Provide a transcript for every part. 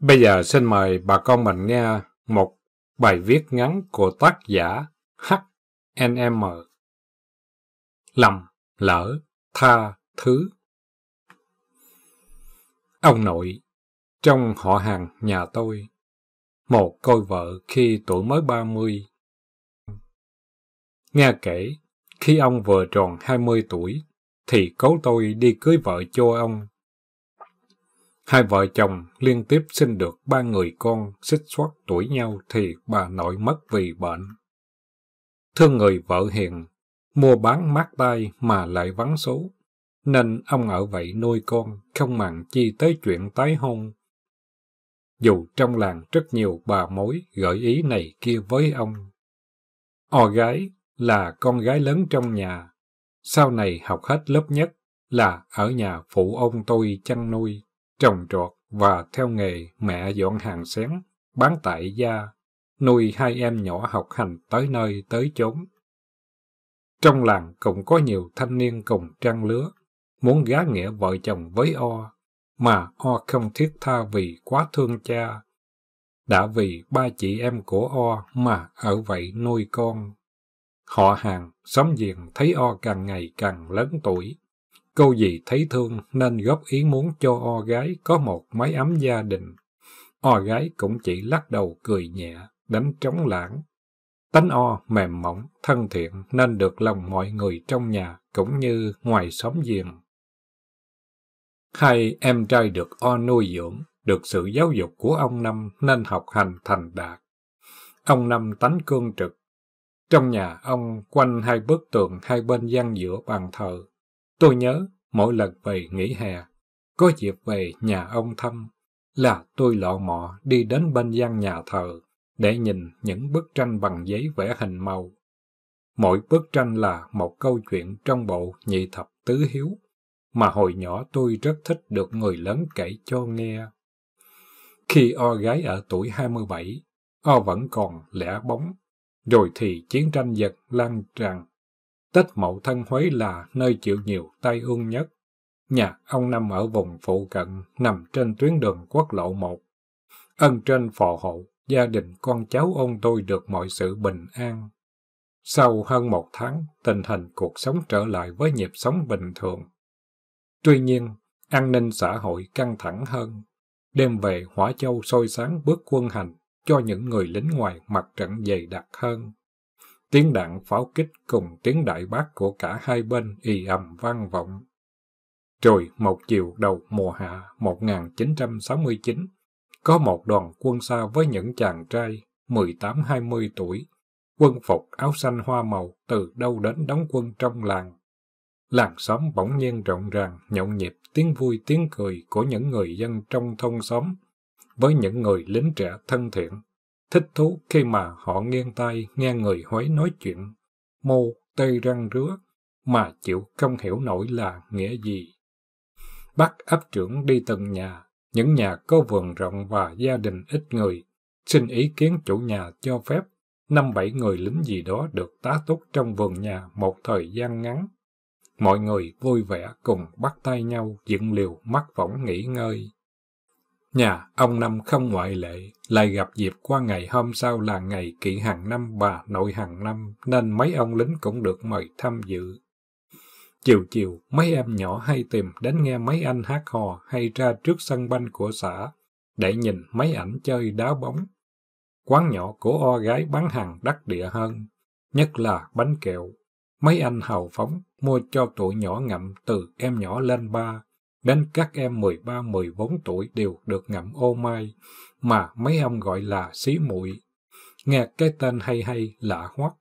Bây giờ xin mời bà con mình nghe một bài viết ngắn của tác giả HNM. Lầm, lỡ, tha, thứ. Ông nội, trong họ hàng nhà tôi, một côi vợ khi tuổi mới ba mươi. Nghe kể, khi ông vừa tròn hai mươi tuổi, thì cố tôi đi cưới vợ cho ông Hai vợ chồng liên tiếp sinh được ba người con xích xoát tuổi nhau thì bà nội mất vì bệnh. Thương người vợ hiền, mua bán mát tay mà lại vắng số, nên ông ở vậy nuôi con, không màng chi tới chuyện tái hôn. Dù trong làng rất nhiều bà mối gợi ý này kia với ông. O gái là con gái lớn trong nhà, sau này học hết lớp nhất là ở nhà phụ ông tôi chăn nuôi trồng trọt và theo nghề mẹ dọn hàng xén, bán tại gia, nuôi hai em nhỏ học hành tới nơi tới chốn. Trong làng cũng có nhiều thanh niên cùng trang lứa, muốn gá nghĩa vợ chồng với O, mà O không thiết tha vì quá thương cha. Đã vì ba chị em của O mà ở vậy nuôi con. Họ hàng, xóm giềng thấy O càng ngày càng lớn tuổi, câu gì thấy thương nên góp ý muốn cho o gái có một mái ấm gia đình. O gái cũng chỉ lắc đầu cười nhẹ, đánh trống lãng. Tánh o mềm mỏng, thân thiện nên được lòng mọi người trong nhà cũng như ngoài xóm giềng. Hai em trai được o nuôi dưỡng, được sự giáo dục của ông Năm nên học hành thành đạt. Ông Năm tánh cương trực. Trong nhà ông, quanh hai bức tường hai bên gian giữa bàn thờ Tôi nhớ, mỗi lần về nghỉ hè, có dịp về nhà ông thăm, là tôi lọ mọ đi đến bên gian nhà thờ để nhìn những bức tranh bằng giấy vẽ hình màu. Mỗi bức tranh là một câu chuyện trong bộ nhị thập tứ hiếu, mà hồi nhỏ tôi rất thích được người lớn kể cho nghe. Khi O gái ở tuổi 27, O vẫn còn lẻ bóng, rồi thì chiến tranh giật lan tràn Tết Mậu Thân Huế là nơi chịu nhiều tai ương nhất. Nhà ông Năm ở vùng phụ cận, nằm trên tuyến đường quốc lộ 1. Ân trên phò hộ, gia đình con cháu ông tôi được mọi sự bình an. Sau hơn một tháng, tình hình cuộc sống trở lại với nhịp sống bình thường. Tuy nhiên, an ninh xã hội căng thẳng hơn. Đêm về Hỏa Châu sôi sáng bước quân hành cho những người lính ngoài mặt trận dày đặc hơn. Tiếng đạn pháo kích cùng tiếng đại bác của cả hai bên ì ầm vang vọng. Rồi một chiều đầu mùa hạ 1969, có một đoàn quân xa với những chàng trai 18-20 tuổi, quân phục áo xanh hoa màu từ đâu đến đóng quân trong làng. Làng xóm bỗng nhiên rộng ràng, nhộn nhịp tiếng vui tiếng cười của những người dân trong thôn xóm, với những người lính trẻ thân thiện thích thú khi mà họ nghiêng tai nghe người Huế nói chuyện, mô tây răng rứa, mà chịu không hiểu nổi là nghĩa gì. bắt áp trưởng đi từng nhà, những nhà có vườn rộng và gia đình ít người, xin ý kiến chủ nhà cho phép năm bảy người lính gì đó được tá túc trong vườn nhà một thời gian ngắn. Mọi người vui vẻ cùng bắt tay nhau dựng liều mắt võng nghỉ ngơi. Nhà ông Năm không ngoại lệ, lại gặp dịp qua ngày hôm sau là ngày kỵ hàng năm bà nội hàng năm, nên mấy ông lính cũng được mời tham dự. Chiều chiều, mấy em nhỏ hay tìm đến nghe mấy anh hát hò hay ra trước sân banh của xã, để nhìn mấy ảnh chơi đá bóng. Quán nhỏ của o gái bán hàng đắt địa hơn, nhất là bánh kẹo. Mấy anh hào phóng, mua cho tụi nhỏ ngậm từ em nhỏ lên ba, đến các em 13-14 tuổi đều được ngậm ô mai, mà mấy ông gọi là xí muội. Nghe cái tên hay hay, lạ hoắc,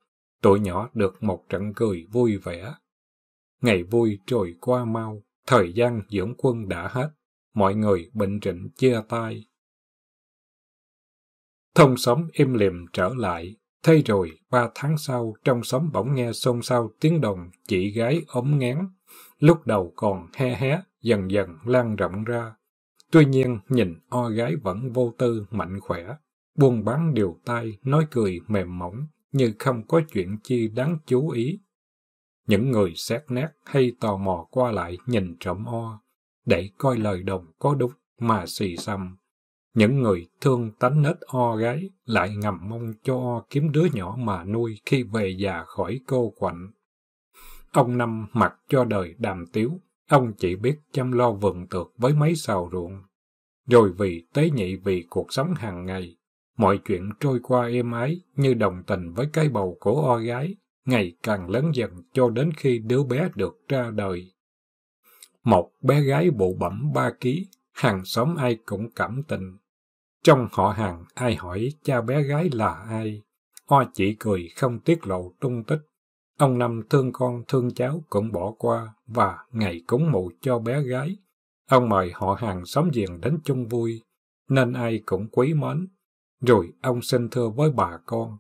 tụi nhỏ được một trận cười vui vẻ. Ngày vui trôi qua mau, thời gian dưỡng quân đã hết, mọi người bệnh trịnh chia tay. Thông xóm im lìm trở lại, Thế rồi, ba tháng sau, trong xóm bỗng nghe xôn xao tiếng đồng chị gái ốm ngán. Lúc đầu còn he hé, dần dần lan rộng ra. Tuy nhiên, nhìn o gái vẫn vô tư, mạnh khỏe, buôn bán điều tay, nói cười mềm mỏng, như không có chuyện chi đáng chú ý. Những người xét nét hay tò mò qua lại nhìn trộm o, để coi lời đồng có đúng mà xì xăm. Những người thương tánh nết o gái lại ngầm mong cho o kiếm đứa nhỏ mà nuôi khi về già khỏi cô quạnh. Ông Năm mặc cho đời đàm tiếu, Ông chỉ biết chăm lo vườn tược với mấy xào ruộng. Rồi vì tế nhị vì cuộc sống hàng ngày, mọi chuyện trôi qua êm ái như đồng tình với cái bầu của o gái, ngày càng lớn dần cho đến khi đứa bé được ra đời. Một bé gái bụ bẩm ba ký, hàng xóm ai cũng cảm tình. Trong họ hàng, ai hỏi cha bé gái là ai? O chỉ cười không tiết lộ tung tích Ông Năm thương con thương cháu cũng bỏ qua và ngày cúng mụ cho bé gái. Ông mời họ hàng xóm giềng đến chung vui, nên ai cũng quý mến. Rồi ông xin thưa với bà con.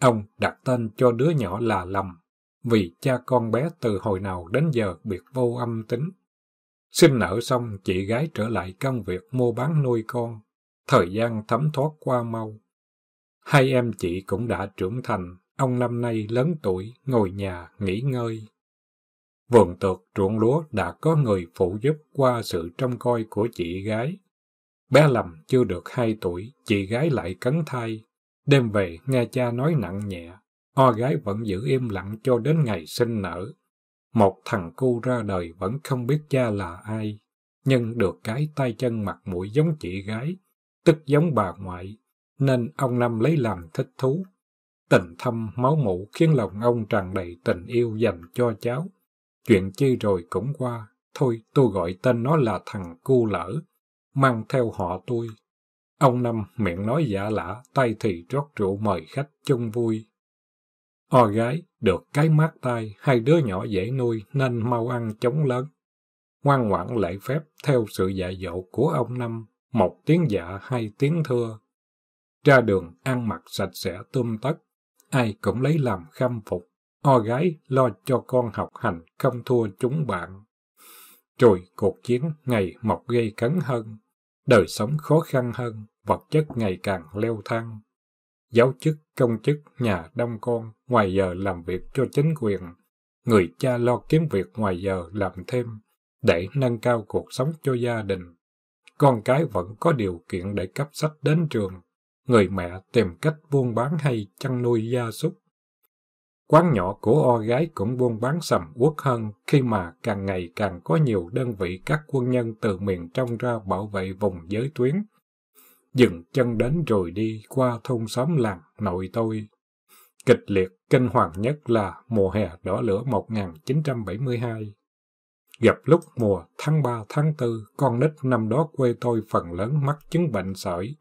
Ông đặt tên cho đứa nhỏ là Lầm, vì cha con bé từ hồi nào đến giờ biệt vô âm tính. Xin nở xong, chị gái trở lại công việc mua bán nuôi con. Thời gian thấm thoát qua mau. Hai em chị cũng đã trưởng thành, ông năm nay lớn tuổi, ngồi nhà, nghỉ ngơi. Vườn tược ruộng lúa đã có người phụ giúp qua sự trông coi của chị gái. Bé Lầm chưa được hai tuổi, chị gái lại cấn thai. Đêm về nghe cha nói nặng nhẹ, o gái vẫn giữ im lặng cho đến ngày sinh nở. Một thằng cu ra đời vẫn không biết cha là ai, nhưng được cái tay chân mặt mũi giống chị gái, tức giống bà ngoại, nên ông Năm lấy làm thích thú Tình thâm máu mủ khiến lòng ông tràn đầy tình yêu dành cho cháu. Chuyện chi rồi cũng qua, thôi tôi gọi tên nó là thằng cu lỡ, mang theo họ tôi. Ông Năm miệng nói giả lả, tay thì rót rượu mời khách chung vui. O gái, được cái mát tay, hai đứa nhỏ dễ nuôi nên mau ăn chống lớn. Ngoan ngoãn lễ phép theo sự dạy dỗ của ông Năm, một tiếng dạ hai tiếng thưa. Ra đường ăn mặc sạch sẽ tươm tất, ai cũng lấy làm khâm phục. O gái lo cho con học hành không thua chúng bạn. Rồi cuộc chiến ngày một gây cấn hơn, đời sống khó khăn hơn, vật chất ngày càng leo thang. Giáo chức, công chức, nhà đông con, ngoài giờ làm việc cho chính quyền. Người cha lo kiếm việc ngoài giờ làm thêm, để nâng cao cuộc sống cho gia đình. Con cái vẫn có điều kiện để cấp sách đến trường, người mẹ tìm cách buôn bán hay chăn nuôi gia súc. Quán nhỏ của o gái cũng buôn bán sầm uất hơn khi mà càng ngày càng có nhiều đơn vị các quân nhân từ miền trong ra bảo vệ vùng giới tuyến. Dừng chân đến rồi đi qua thôn xóm làng nội tôi. Kịch liệt kinh hoàng nhất là mùa hè đỏ lửa 1972. Gặp lúc mùa tháng 3 tháng 4, con nít năm đó quê tôi phần lớn mắc chứng bệnh sởi,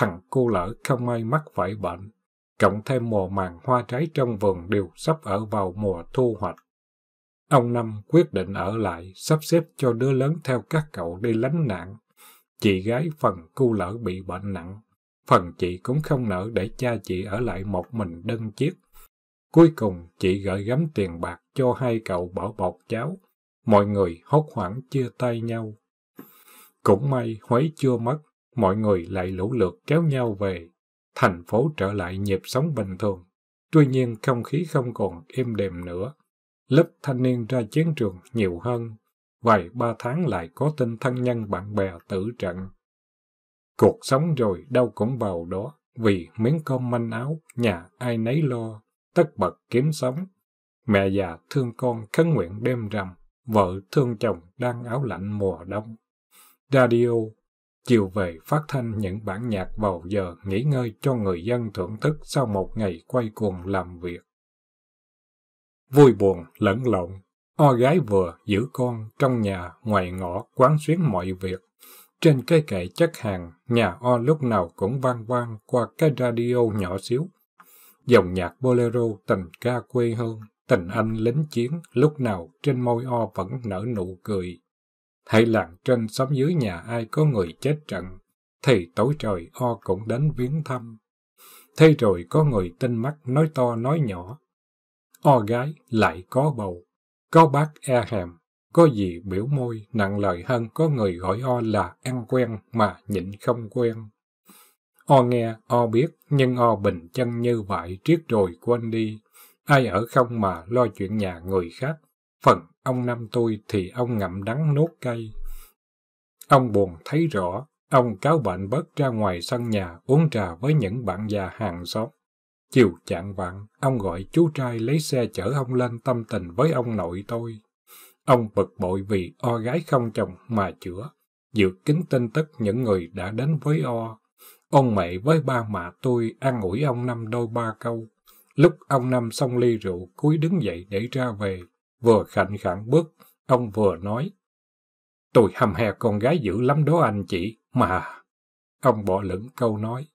thằng cô lỡ không may mắc phải bệnh, cộng thêm mùa màng hoa trái trong vườn đều sắp ở vào mùa thu hoạch. Ông Năm quyết định ở lại, sắp xếp cho đứa lớn theo các cậu đi lánh nạn. Chị gái phần cu lỡ bị bệnh nặng, phần chị cũng không nỡ để cha chị ở lại một mình đơn chiếc. Cuối cùng, chị gửi gắm tiền bạc cho hai cậu bảo bọc cháu. Mọi người hốt hoảng chia tay nhau. Cũng may Huế chưa mất, mọi người lại lũ lượt kéo nhau về. Thành phố trở lại nhịp sống bình thường. Tuy nhiên không khí không còn êm đềm nữa. Lớp thanh niên ra chiến trường nhiều hơn. Vài ba tháng lại có tin thân nhân bạn bè tử trận. Cuộc sống rồi đâu cũng vào đó. Vì miếng cơm manh áo, nhà ai nấy lo, tất bật kiếm sống. Mẹ già thương con khấn nguyện đêm rằm, vợ thương chồng đang áo lạnh mùa đông. Radio chiều về phát thanh những bản nhạc vào giờ nghỉ ngơi cho người dân thưởng thức sau một ngày quay cuồng làm việc. Vui buồn, lẫn lộn, o gái vừa giữ con trong nhà, ngoài ngõ, quán xuyến mọi việc. Trên cái kệ chất hàng, nhà o lúc nào cũng vang vang qua cái radio nhỏ xíu. Dòng nhạc bolero tình ca quê hương, tình anh lính chiến lúc nào trên môi o vẫn nở nụ cười hay làng trên xóm dưới nhà ai có người chết trận, thì tối trời o cũng đến viếng thăm. Thế rồi có người tinh mắt nói to nói nhỏ. O gái lại có bầu, có bác e hèm, có gì biểu môi, nặng lời hơn có người gọi o là ăn quen mà nhịn không quen. O nghe, o biết, nhưng o bình chân như vậy, triết rồi quên đi. Ai ở không mà lo chuyện nhà người khác, phần ông năm tôi thì ông ngậm đắng nuốt cây. Ông buồn thấy rõ, ông cáo bệnh bớt ra ngoài sân nhà uống trà với những bạn già hàng xóm. Chiều chạng vạn, ông gọi chú trai lấy xe chở ông lên tâm tình với ông nội tôi. Ông bực bội vì o gái không chồng mà chữa, dự kính tin tức những người đã đến với o. Ông mẹ với ba mẹ tôi an ủi ông năm đôi ba câu. Lúc ông năm xong ly rượu, cúi đứng dậy để ra về, Vừa khạnh khẳng bước, ông vừa nói. Tôi hầm hè con gái dữ lắm đó anh chị, mà... Ông bỏ lửng câu nói.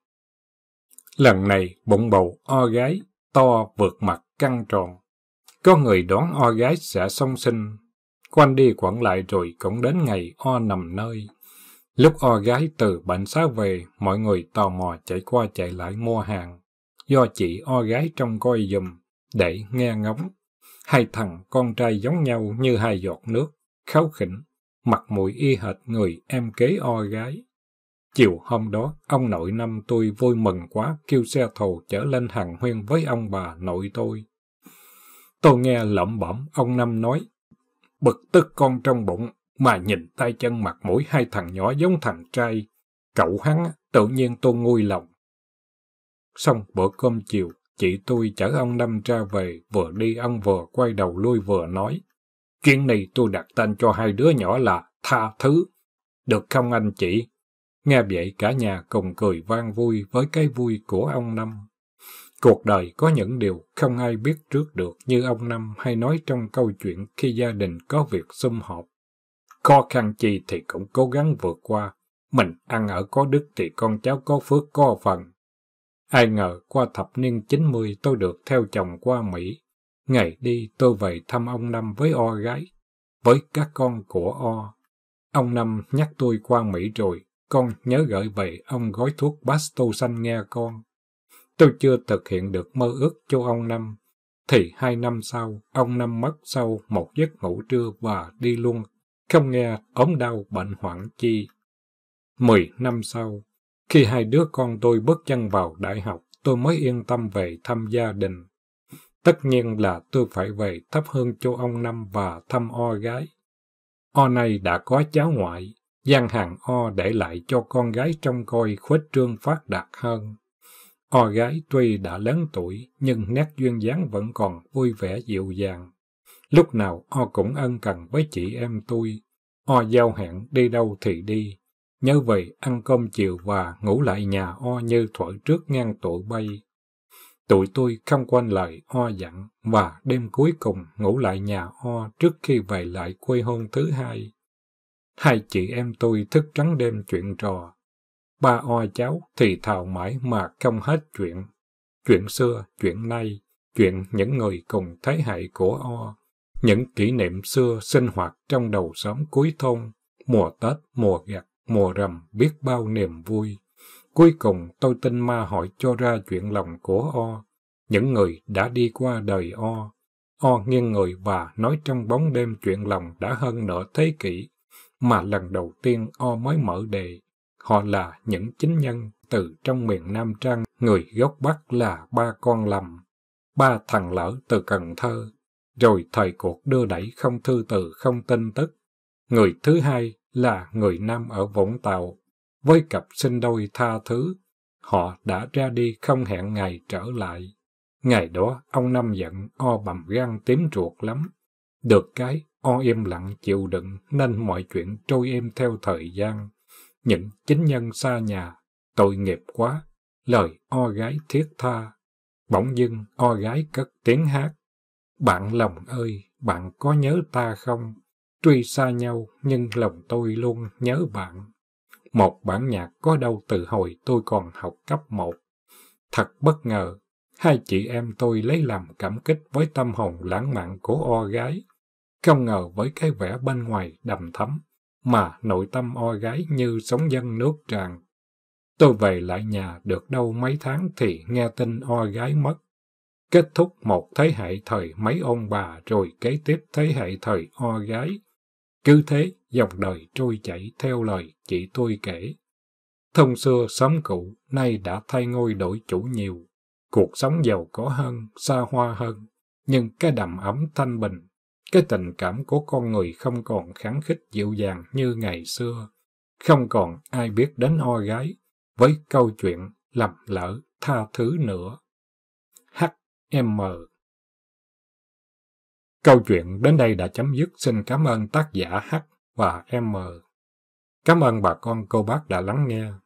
Lần này bụng bầu o gái, to vượt mặt căng tròn. Có người đoán o gái sẽ song sinh. Quanh đi quẩn lại rồi cũng đến ngày o nằm nơi. Lúc o gái từ bệnh xá về, mọi người tò mò chạy qua chạy lại mua hàng. Do chị o gái trong coi dùm, để nghe ngóng Hai thằng con trai giống nhau như hai giọt nước, kháu khỉnh, mặt mũi y hệt người em kế o gái. Chiều hôm đó, ông nội năm tôi vui mừng quá kêu xe thầu trở lên hàng huyên với ông bà nội tôi. Tôi nghe lẩm bẩm ông năm nói, bực tức con trong bụng, mà nhìn tay chân mặt mũi hai thằng nhỏ giống thằng trai. Cậu hắn tự nhiên tôi nguôi lòng. Xong bữa cơm chiều, Chị tôi chở ông Năm ra về, vừa đi ông vừa quay đầu lui vừa nói. Chuyện này tôi đặt tên cho hai đứa nhỏ là Tha Thứ. Được không anh chị? Nghe vậy cả nhà cùng cười vang vui với cái vui của ông Năm. Cuộc đời có những điều không ai biết trước được như ông Năm hay nói trong câu chuyện khi gia đình có việc sum họp. Khó khăn chi thì cũng cố gắng vượt qua. Mình ăn ở có đức thì con cháu có phước có phần, Ai ngờ qua thập niên 90 tôi được theo chồng qua Mỹ. Ngày đi tôi về thăm ông Năm với o gái, với các con của o. Ông Năm nhắc tôi qua Mỹ rồi, con nhớ gửi về ông gói thuốc Basto xanh nghe con. Tôi chưa thực hiện được mơ ước cho ông Năm. Thì hai năm sau, ông Năm mất sau một giấc ngủ trưa và đi luôn, không nghe ốm đau bệnh hoạn chi. Mười năm sau, khi hai đứa con tôi bước chân vào đại học, tôi mới yên tâm về thăm gia đình. Tất nhiên là tôi phải về thấp hơn cho ông Năm và thăm o gái. O này đã có cháu ngoại, gian hàng o để lại cho con gái trong coi khuếch trương phát đạt hơn. O gái tuy đã lớn tuổi, nhưng nét duyên dáng vẫn còn vui vẻ dịu dàng. Lúc nào O cũng ân cần với chị em tôi. O giao hẹn đi đâu thì đi, Nhớ vậy ăn cơm chiều và ngủ lại nhà o như thuở trước ngang tụi bay. Tụi tôi không quanh lời o dặn và đêm cuối cùng ngủ lại nhà o trước khi về lại quê hôn thứ hai. Hai chị em tôi thức trắng đêm chuyện trò. Ba o cháu thì thào mãi mà không hết chuyện. Chuyện xưa, chuyện nay, chuyện những người cùng thế hệ của o. Những kỷ niệm xưa sinh hoạt trong đầu xóm cuối thôn, mùa Tết, mùa gặt mùa rằm biết bao niềm vui. Cuối cùng tôi tin ma hỏi cho ra chuyện lòng của O, những người đã đi qua đời O. O nghiêng người và nói trong bóng đêm chuyện lòng đã hơn nửa thế kỷ, mà lần đầu tiên O mới mở đề. Họ là những chính nhân từ trong miền Nam Trăng, người gốc Bắc là ba con lầm, ba thằng lỡ từ Cần Thơ. Rồi thời cuộc đưa đẩy không thư từ không tin tức. Người thứ hai là người nam ở Vũng Tàu, với cặp sinh đôi tha thứ. Họ đã ra đi không hẹn ngày trở lại. Ngày đó, ông Năm giận o bầm gan tím ruột lắm. Được cái, o im lặng chịu đựng nên mọi chuyện trôi êm theo thời gian. Những chính nhân xa nhà, tội nghiệp quá, lời o gái thiết tha. Bỗng dưng, o gái cất tiếng hát. Bạn lòng ơi, bạn có nhớ ta không? Tuy xa nhau, nhưng lòng tôi luôn nhớ bạn. Một bản nhạc có đâu từ hồi tôi còn học cấp 1. Thật bất ngờ, hai chị em tôi lấy làm cảm kích với tâm hồn lãng mạn của o gái. Không ngờ với cái vẻ bên ngoài đầm thấm, mà nội tâm o gái như sóng dân nước tràn. Tôi về lại nhà được đâu mấy tháng thì nghe tin o gái mất. Kết thúc một thế hệ thời mấy ông bà rồi kế tiếp thế hệ thời o gái. Cứ thế, dòng đời trôi chảy theo lời chị tôi kể. Thông xưa xóm cũ, nay đã thay ngôi đổi chủ nhiều. Cuộc sống giàu có hơn, xa hoa hơn, nhưng cái đầm ấm thanh bình, cái tình cảm của con người không còn kháng khích dịu dàng như ngày xưa. Không còn ai biết đến o gái, với câu chuyện lầm lỡ tha thứ nữa. H.M. Câu chuyện đến đây đã chấm dứt. Xin cảm ơn tác giả H và M. Cảm ơn bà con cô bác đã lắng nghe.